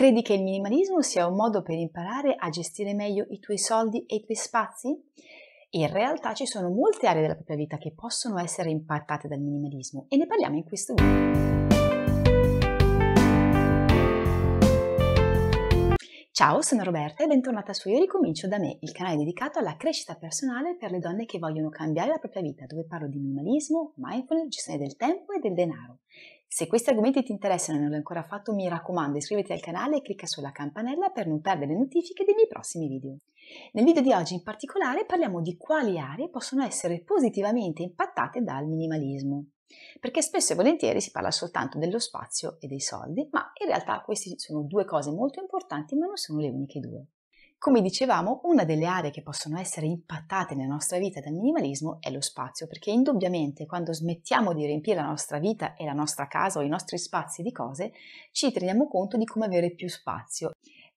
Credi che il minimalismo sia un modo per imparare a gestire meglio i tuoi soldi e i tuoi spazi? In realtà ci sono molte aree della propria vita che possono essere impattate dal minimalismo e ne parliamo in questo video. Ciao, sono Roberta e bentornata su Io Ricomincio da me, il canale dedicato alla crescita personale per le donne che vogliono cambiare la propria vita, dove parlo di minimalismo, mindfulness, gestione del tempo e del denaro. Se questi argomenti ti interessano e non l'hai ancora fatto, mi raccomando iscriviti al canale e clicca sulla campanella per non perdere le notifiche dei miei prossimi video. Nel video di oggi in particolare parliamo di quali aree possono essere positivamente impattate dal minimalismo. Perché spesso e volentieri si parla soltanto dello spazio e dei soldi, ma in realtà queste sono due cose molto importanti, ma non sono le uniche due. Come dicevamo, una delle aree che possono essere impattate nella nostra vita dal minimalismo è lo spazio, perché indubbiamente quando smettiamo di riempire la nostra vita e la nostra casa o i nostri spazi di cose, ci teniamo conto di come avere più spazio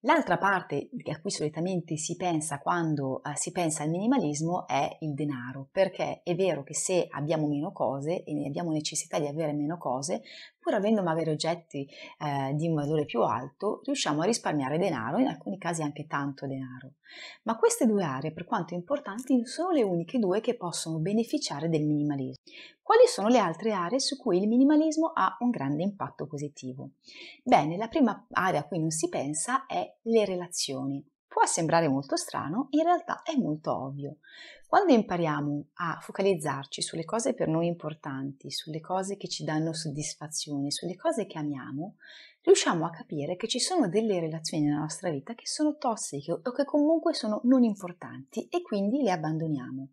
L'altra parte a cui solitamente si pensa quando eh, si pensa al minimalismo è il denaro, perché è vero che se abbiamo meno cose e ne abbiamo necessità di avere meno cose, pur avendo magari oggetti eh, di un valore più alto, riusciamo a risparmiare denaro, in alcuni casi anche tanto denaro. Ma queste due aree, per quanto importanti, sono le uniche due che possono beneficiare del minimalismo. Quali sono le altre aree su cui il minimalismo ha un grande impatto positivo? Bene, la prima area a cui non si pensa è le relazioni. Può sembrare molto strano, in realtà è molto ovvio. Quando impariamo a focalizzarci sulle cose per noi importanti, sulle cose che ci danno soddisfazione, sulle cose che amiamo, riusciamo a capire che ci sono delle relazioni nella nostra vita che sono tossiche o che comunque sono non importanti e quindi le abbandoniamo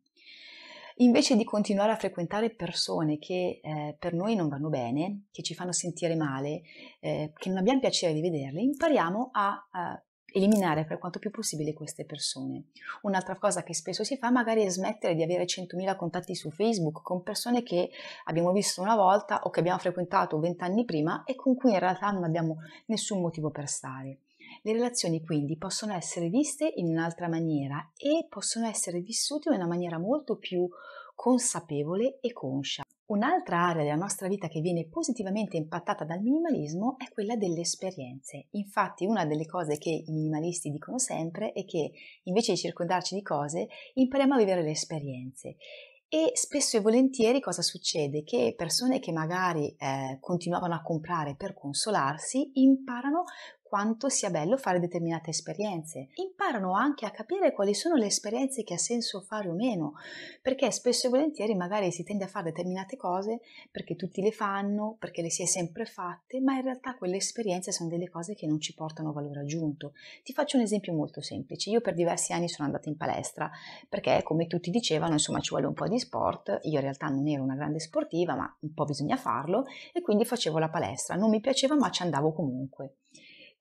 invece di continuare a frequentare persone che eh, per noi non vanno bene, che ci fanno sentire male, eh, che non abbiamo piacere di vederle, impariamo a, a eliminare per quanto più possibile queste persone. Un'altra cosa che spesso si fa magari è smettere di avere 100.000 contatti su Facebook con persone che abbiamo visto una volta o che abbiamo frequentato vent'anni prima e con cui in realtà non abbiamo nessun motivo per stare. Le relazioni quindi possono essere viste in un'altra maniera e possono essere vissute in una maniera molto più consapevole e conscia. Un'altra area della nostra vita che viene positivamente impattata dal minimalismo è quella delle esperienze. Infatti una delle cose che i minimalisti dicono sempre è che invece di circondarci di cose impariamo a vivere le esperienze. E spesso e volentieri cosa succede? Che persone che magari eh, continuavano a comprare per consolarsi imparano quanto sia bello fare determinate esperienze. Imparano anche a capire quali sono le esperienze che ha senso fare o meno, perché spesso e volentieri magari si tende a fare determinate cose perché tutti le fanno, perché le si è sempre fatte, ma in realtà quelle esperienze sono delle cose che non ci portano valore aggiunto. Ti faccio un esempio molto semplice. Io per diversi anni sono andata in palestra perché, come tutti dicevano, insomma ci vuole un po' di sport. Io in realtà non ero una grande sportiva, ma un po' bisogna farlo e quindi facevo la palestra. Non mi piaceva, ma ci andavo comunque.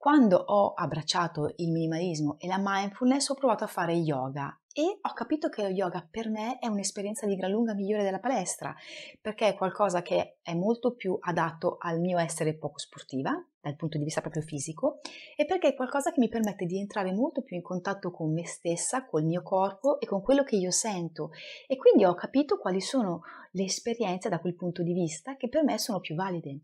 Quando ho abbracciato il minimalismo e la mindfulness ho provato a fare yoga e ho capito che lo yoga per me è un'esperienza di gran lunga migliore della palestra, perché è qualcosa che è molto più adatto al mio essere poco sportiva, dal punto di vista proprio fisico, e perché è qualcosa che mi permette di entrare molto più in contatto con me stessa, col mio corpo e con quello che io sento. E quindi ho capito quali sono le esperienze da quel punto di vista che per me sono più valide.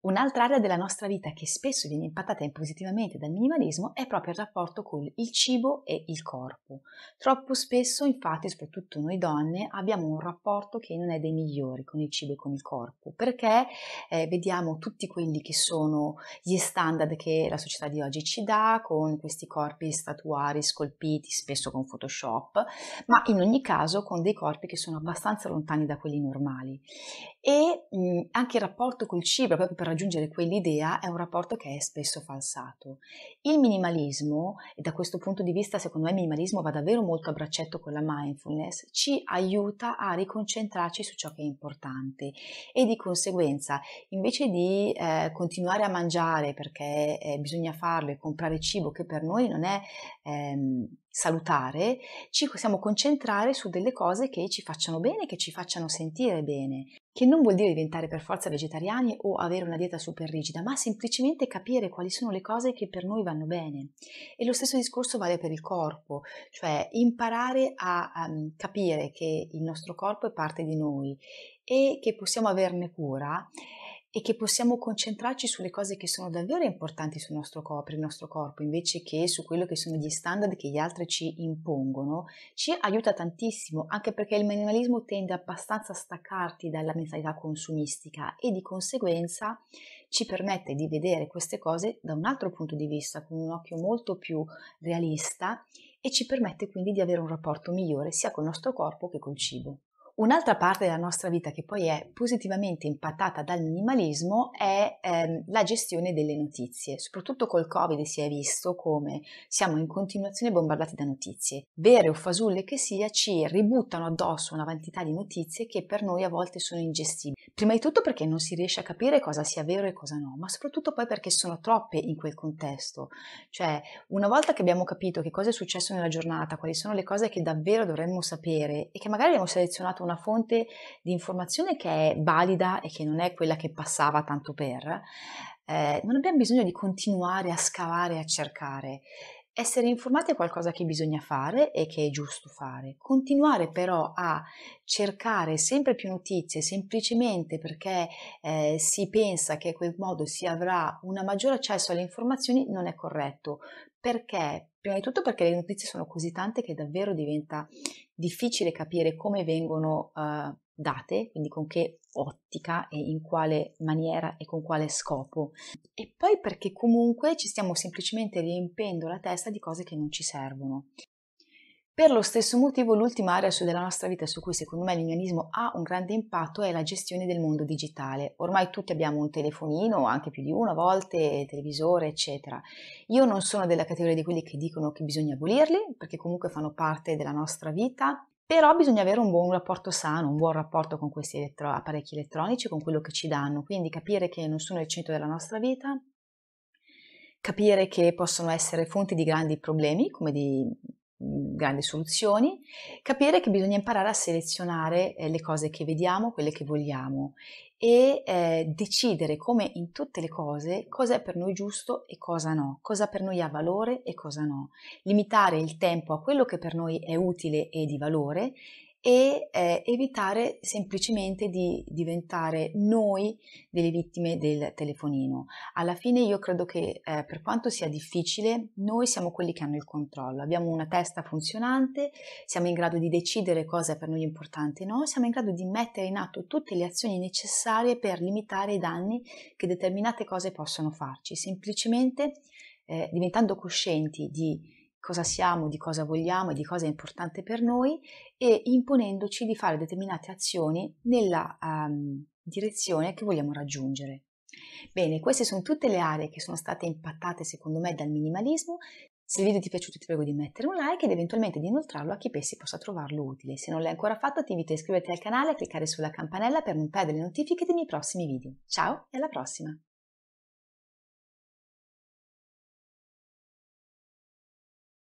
Un'altra area della nostra vita che spesso viene impattata positivamente dal minimalismo è proprio il rapporto con il cibo e il corpo. Troppo spesso, infatti, soprattutto noi donne, abbiamo un rapporto che non è dei migliori con il cibo e con il corpo, perché eh, vediamo tutti quelli che sono gli standard che la società di oggi ci dà, con questi corpi statuari scolpiti, spesso con Photoshop, ma in ogni caso con dei corpi che sono abbastanza lontani da quelli normali. E mh, anche il rapporto col cibo, proprio per raggiungere quell'idea è un rapporto che è spesso falsato. Il minimalismo, e da questo punto di vista secondo me il minimalismo va davvero molto a braccetto con la mindfulness, ci aiuta a riconcentrarci su ciò che è importante e di conseguenza invece di eh, continuare a mangiare perché eh, bisogna farlo e comprare cibo che per noi non è... Ehm, salutare, ci possiamo concentrare su delle cose che ci facciano bene, che ci facciano sentire bene, che non vuol dire diventare per forza vegetariani o avere una dieta super rigida, ma semplicemente capire quali sono le cose che per noi vanno bene. E lo stesso discorso vale per il corpo, cioè imparare a, a ehm, capire che il nostro corpo è parte di noi e che possiamo averne cura e che possiamo concentrarci sulle cose che sono davvero importanti sul nostro corpo, per il nostro corpo, invece che su quello che sono gli standard che gli altri ci impongono, ci aiuta tantissimo, anche perché il minimalismo tende abbastanza a staccarti dalla mentalità consumistica e di conseguenza ci permette di vedere queste cose da un altro punto di vista, con un occhio molto più realista e ci permette quindi di avere un rapporto migliore sia col nostro corpo che col cibo. Un'altra parte della nostra vita che poi è positivamente impattata dal minimalismo è ehm, la gestione delle notizie. Soprattutto col Covid si è visto come siamo in continuazione bombardati da notizie. Vere o fasulle che sia ci ributtano addosso una quantità di notizie che per noi a volte sono ingestibili. Prima di tutto perché non si riesce a capire cosa sia vero e cosa no, ma soprattutto poi perché sono troppe in quel contesto. Cioè, una volta che abbiamo capito che cosa è successo nella giornata, quali sono le cose che davvero dovremmo sapere e che magari abbiamo selezionato una fonte di informazione che è valida e che non è quella che passava tanto per, eh, non abbiamo bisogno di continuare a scavare e a cercare. Essere informati è qualcosa che bisogna fare e che è giusto fare. Continuare però a cercare sempre più notizie semplicemente perché eh, si pensa che in quel modo si avrà un maggior accesso alle informazioni non è corretto. Perché? Prima di tutto perché le notizie sono così tante che davvero diventa difficile capire come vengono eh, date, quindi con che ottica e in quale maniera e con quale scopo. E poi perché comunque ci stiamo semplicemente riempendo la testa di cose che non ci servono. Per lo stesso motivo l'ultima area della nostra vita su cui secondo me l'ignanismo ha un grande impatto è la gestione del mondo digitale. Ormai tutti abbiamo un telefonino, anche più di uno a volte, televisore, eccetera. Io non sono della categoria di quelli che dicono che bisogna abolirli, perché comunque fanno parte della nostra vita, però bisogna avere un buon rapporto sano, un buon rapporto con questi elettro- apparecchi elettronici, con quello che ci danno, quindi capire che non sono il centro della nostra vita, capire che possono essere fonti di grandi problemi, come di Mm, grandi soluzioni, capire che bisogna imparare a selezionare eh, le cose che vediamo, quelle che vogliamo e eh, decidere come in tutte le cose cosa è per noi giusto e cosa no, cosa per noi ha valore e cosa no, limitare il tempo a quello che per noi è utile e di valore e eh, evitare semplicemente di diventare noi delle vittime del telefonino. Alla fine io credo che eh, per quanto sia difficile, noi siamo quelli che hanno il controllo, abbiamo una testa funzionante, siamo in grado di decidere cosa è per noi importante e no, siamo in grado di mettere in atto tutte le azioni necessarie per limitare i danni che determinate cose possono farci, semplicemente eh, diventando coscienti di cosa siamo, di cosa vogliamo e di cosa è importante per noi e imponendoci di fare determinate azioni nella um, direzione che vogliamo raggiungere. Bene, queste sono tutte le aree che sono state impattate secondo me dal minimalismo. Se il video ti è piaciuto ti prego di mettere un like ed eventualmente di inoltrarlo a chi pensi possa trovarlo utile. Se non l'hai ancora fatto ti invito a iscriverti al canale e a cliccare sulla campanella per non perdere le notifiche dei miei prossimi video. Ciao e alla prossima!